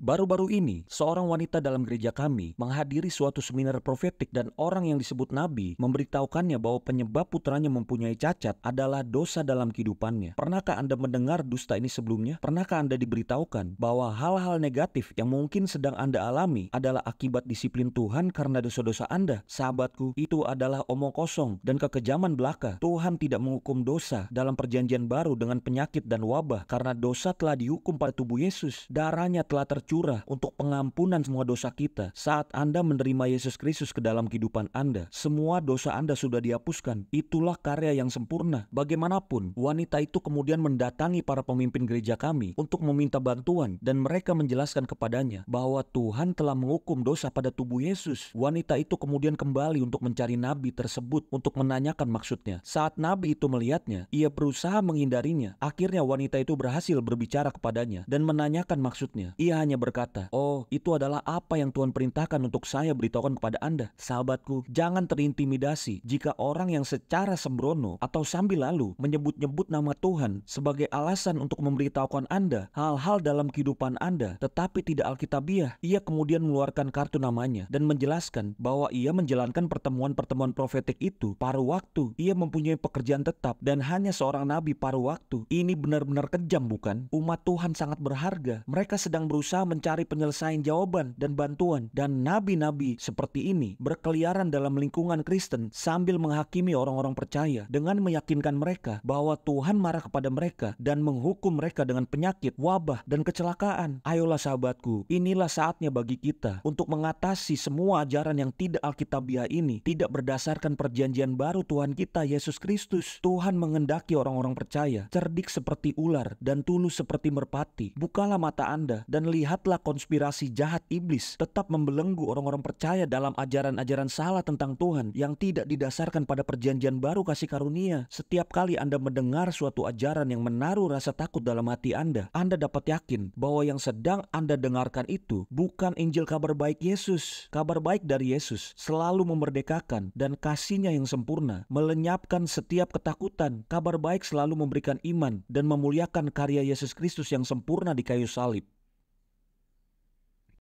Baru-baru ini, seorang wanita dalam gereja kami menghadiri suatu seminar profetik dan orang yang disebut nabi memberitahukannya bahwa penyebab putranya mempunyai cacat adalah dosa dalam kehidupannya. Pernahkah Anda mendengar dusta ini sebelumnya? Pernahkah Anda diberitahukan bahwa hal-hal negatif yang mungkin sedang Anda alami adalah akibat disiplin Tuhan karena dosa-dosa Anda? Sahabatku, itu adalah omong kosong dan kekejaman belaka. Tuhan tidak menghukum dosa dalam perjanjian baru dengan penyakit dan wabah karena dosa telah dihukum pada tubuh Yesus. Darahnya telah ter curah untuk pengampunan semua dosa kita. Saat Anda menerima Yesus Kristus ke dalam kehidupan Anda, semua dosa Anda sudah dihapuskan. Itulah karya yang sempurna. Bagaimanapun, wanita itu kemudian mendatangi para pemimpin gereja kami untuk meminta bantuan dan mereka menjelaskan kepadanya bahwa Tuhan telah menghukum dosa pada tubuh Yesus. Wanita itu kemudian kembali untuk mencari nabi tersebut untuk menanyakan maksudnya. Saat nabi itu melihatnya, ia berusaha menghindarinya. Akhirnya wanita itu berhasil berbicara kepadanya dan menanyakan maksudnya. Ia hanya berkata, Oh, itu adalah apa yang Tuhan perintahkan untuk saya beritahukan kepada Anda. Sahabatku, jangan terintimidasi jika orang yang secara sembrono atau sambil lalu menyebut-nyebut nama Tuhan sebagai alasan untuk memberitahukan Anda hal-hal dalam kehidupan Anda, tetapi tidak Alkitabiah. Ia kemudian mengeluarkan kartu namanya dan menjelaskan bahwa ia menjalankan pertemuan-pertemuan profetik itu paruh waktu. Ia mempunyai pekerjaan tetap dan hanya seorang nabi paruh waktu. Ini benar-benar kejam bukan? Umat Tuhan sangat berharga. Mereka sedang berusaha mencari penyelesaian jawaban dan bantuan dan nabi-nabi seperti ini berkeliaran dalam lingkungan Kristen sambil menghakimi orang-orang percaya dengan meyakinkan mereka bahwa Tuhan marah kepada mereka dan menghukum mereka dengan penyakit, wabah, dan kecelakaan. Ayolah sahabatku, inilah saatnya bagi kita untuk mengatasi semua ajaran yang tidak alkitabiah ini tidak berdasarkan perjanjian baru Tuhan kita Yesus Kristus. Tuhan mengendaki orang-orang percaya cerdik seperti ular dan tulus seperti merpati. Bukalah mata Anda dan lihat lihatlah konspirasi jahat iblis tetap membelenggu orang-orang percaya dalam ajaran-ajaran salah tentang Tuhan yang tidak didasarkan pada perjanjian baru kasih karunia. Setiap kali Anda mendengar suatu ajaran yang menaruh rasa takut dalam hati Anda, Anda dapat yakin bahwa yang sedang Anda dengarkan itu bukan Injil kabar baik Yesus. Kabar baik dari Yesus selalu memerdekakan dan kasihnya yang sempurna, melenyapkan setiap ketakutan. Kabar baik selalu memberikan iman dan memuliakan karya Yesus Kristus yang sempurna di kayu salib.